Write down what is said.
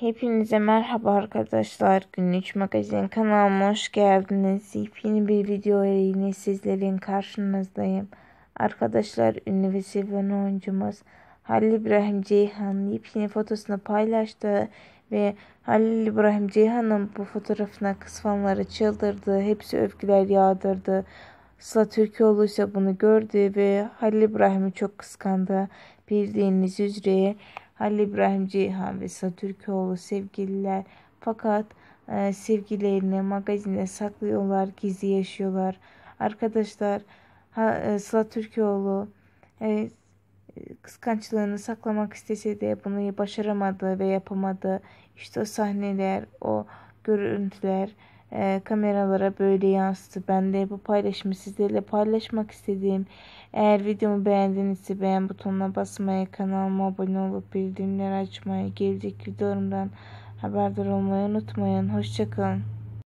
Hepinize merhaba arkadaşlar. Günlük magazin kanalıma hoş geldiniz. Yeni bir video ile yine sizlerin karşınızdayım. Arkadaşlar ünlü ve sevilen oyuncumuz Halil İbrahim Ceyhan yepyeni fotosunu paylaştı ve Halil İbrahim Ceyhan'ın bu fotoğrafına kız fanları çıldırdı. Hepsi övgüler yağdırdı. Sıla Türkoğlu ise bunu gördü ve Halil İbrahim'i çok kıskandı. Bildiğiniz üzere Halil İbrahim Ceyhan ve Satürkoğlu sevgililer fakat e, sevgilerini magazinde saklıyorlar, gizli yaşıyorlar. Arkadaşlar ha, e, Sıla e, kıskançlığını saklamak istese de bunu başaramadı ve yapamadı. İşte o sahneler, o görüntüler e, kameralara böyle yansıdı. Ben de bu paylaşımı sizlerle paylaşmak istediğim. Eğer videomu beğendiğinizse beğen butonuna basmayı, kanalıma abone olup bildirimleri açmayı, gelecek videolarımdan haberdar olmayı unutmayın. Hoşçakalın.